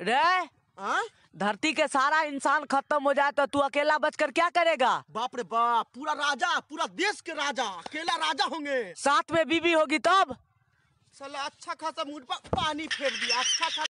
रे हाँ? धरती के सारा इंसान खत्म हो जाए तो तू अकेला बचकर क्या करेगा बाप रे बाप पूरा राजा पूरा देश के राजा अकेला राजा होंगे साथ में बीवी होगी तब साला अच्छा खासा मुझ पर पानी फेर दिया अच्छा खासा